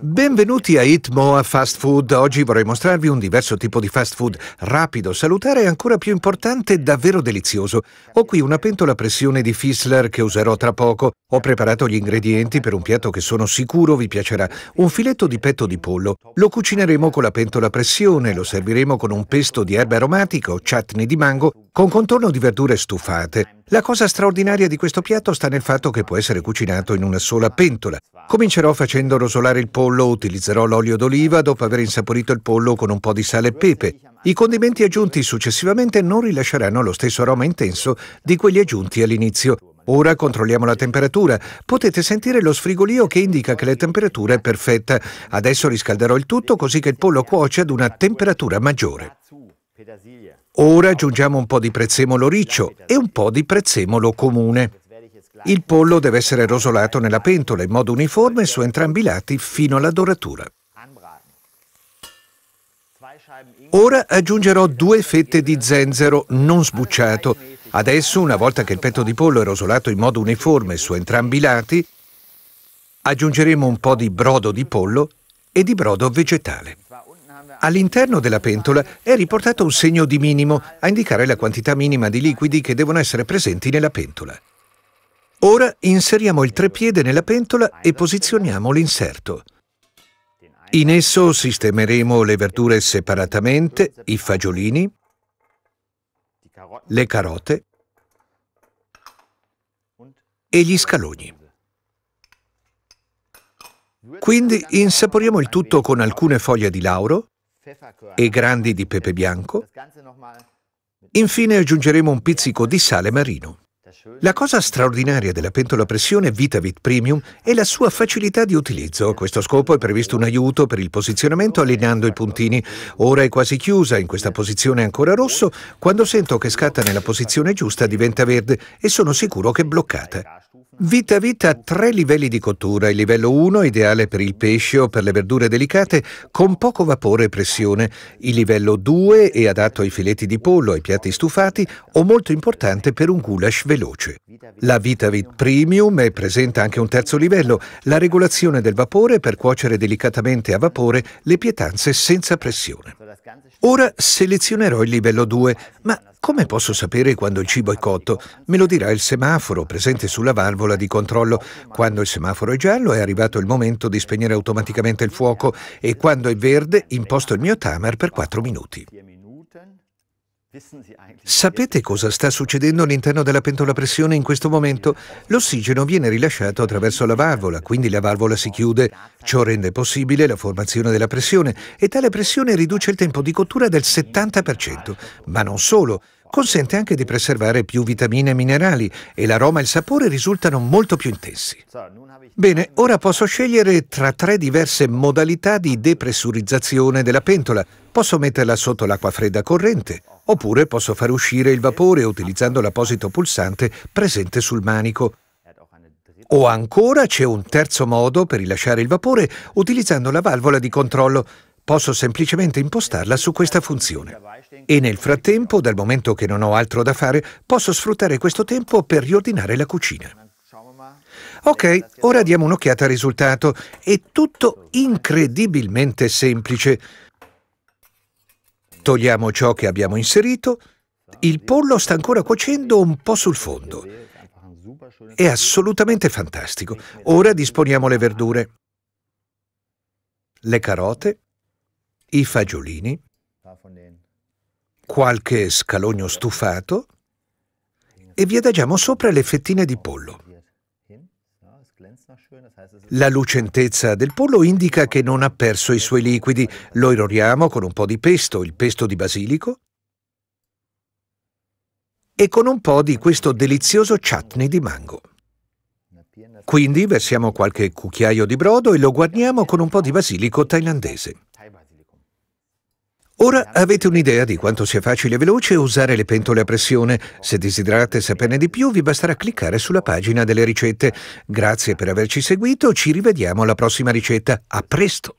Benvenuti a Eat Moa Fast Food. Oggi vorrei mostrarvi un diverso tipo di fast food, rapido, salutare e ancora più importante, davvero delizioso. Ho qui una pentola a pressione di Fissler che userò tra poco. Ho preparato gli ingredienti per un piatto che sono sicuro vi piacerà, un filetto di petto di pollo. Lo cucineremo con la pentola a pressione, lo serviremo con un pesto di erbe aromatiche o chutney di mango con contorno di verdure stufate. La cosa straordinaria di questo piatto sta nel fatto che può essere cucinato in una sola pentola. Comincerò facendo rosolare il pollo, utilizzerò l'olio d'oliva dopo aver insaporito il pollo con un po' di sale e pepe. I condimenti aggiunti successivamente non rilasceranno lo stesso aroma intenso di quelli aggiunti all'inizio. Ora controlliamo la temperatura. Potete sentire lo sfrigolio che indica che la temperatura è perfetta. Adesso riscalderò il tutto così che il pollo cuoce ad una temperatura maggiore. Ora aggiungiamo un po' di prezzemolo riccio e un po' di prezzemolo comune. Il pollo deve essere rosolato nella pentola in modo uniforme su entrambi i lati fino alla doratura. Ora aggiungerò due fette di zenzero non sbucciato. Adesso, una volta che il petto di pollo è rosolato in modo uniforme su entrambi i lati, aggiungeremo un po' di brodo di pollo e di brodo vegetale. All'interno della pentola è riportato un segno di minimo a indicare la quantità minima di liquidi che devono essere presenti nella pentola. Ora inseriamo il treppiede nella pentola e posizioniamo l'inserto. In esso sistemeremo le verdure separatamente, i fagiolini, le carote e gli scalogni. Quindi insaporiamo il tutto con alcune foglie di lauro, e grandi di pepe bianco. Infine aggiungeremo un pizzico di sale marino. La cosa straordinaria della pentola a pressione Vitavit Premium è la sua facilità di utilizzo. A questo scopo è previsto un aiuto per il posizionamento allineando i puntini. Ora è quasi chiusa, in questa posizione ancora rosso, quando sento che scatta nella posizione giusta diventa verde e sono sicuro che è bloccata. Vita Vita ha tre livelli di cottura. Il livello 1, ideale per il pesce o per le verdure delicate, con poco vapore e pressione. Il livello 2 è adatto ai filetti di pollo, ai piatti stufati o molto importante per un goulash veloce. La VitaVit Premium è presente anche un terzo livello, la regolazione del vapore per cuocere delicatamente a vapore le pietanze senza pressione. Ora selezionerò il livello 2, ma come posso sapere quando il cibo è cotto? Me lo dirà il semaforo presente sulla valvola di controllo. Quando il semaforo è giallo è arrivato il momento di spegnere automaticamente il fuoco e quando è verde imposto il mio timer per 4 minuti. Sapete cosa sta succedendo all'interno della pentola a pressione in questo momento? L'ossigeno viene rilasciato attraverso la valvola, quindi la valvola si chiude. Ciò rende possibile la formazione della pressione e tale pressione riduce il tempo di cottura del 70%. Ma non solo. Consente anche di preservare più vitamine e minerali e l'aroma e il sapore risultano molto più intensi. Bene, ora posso scegliere tra tre diverse modalità di depressurizzazione della pentola. Posso metterla sotto l'acqua fredda corrente, oppure posso far uscire il vapore utilizzando l'apposito pulsante presente sul manico. O ancora c'è un terzo modo per rilasciare il vapore utilizzando la valvola di controllo. Posso semplicemente impostarla su questa funzione. E nel frattempo, dal momento che non ho altro da fare, posso sfruttare questo tempo per riordinare la cucina. Ok, ora diamo un'occhiata al risultato. È tutto incredibilmente semplice. Togliamo ciò che abbiamo inserito. Il pollo sta ancora cuocendo un po' sul fondo. È assolutamente fantastico. Ora disponiamo le verdure. Le carote, i fagiolini, qualche scalogno stufato e vi adagiamo sopra le fettine di pollo. La lucentezza del pollo indica che non ha perso i suoi liquidi. Lo iroriamo con un po' di pesto, il pesto di basilico, e con un po' di questo delizioso chutney di mango. Quindi versiamo qualche cucchiaio di brodo e lo guarniamo con un po' di basilico thailandese. Ora avete un'idea di quanto sia facile e veloce usare le pentole a pressione. Se desiderate saperne di più vi basterà cliccare sulla pagina delle ricette. Grazie per averci seguito, ci rivediamo alla prossima ricetta. A presto!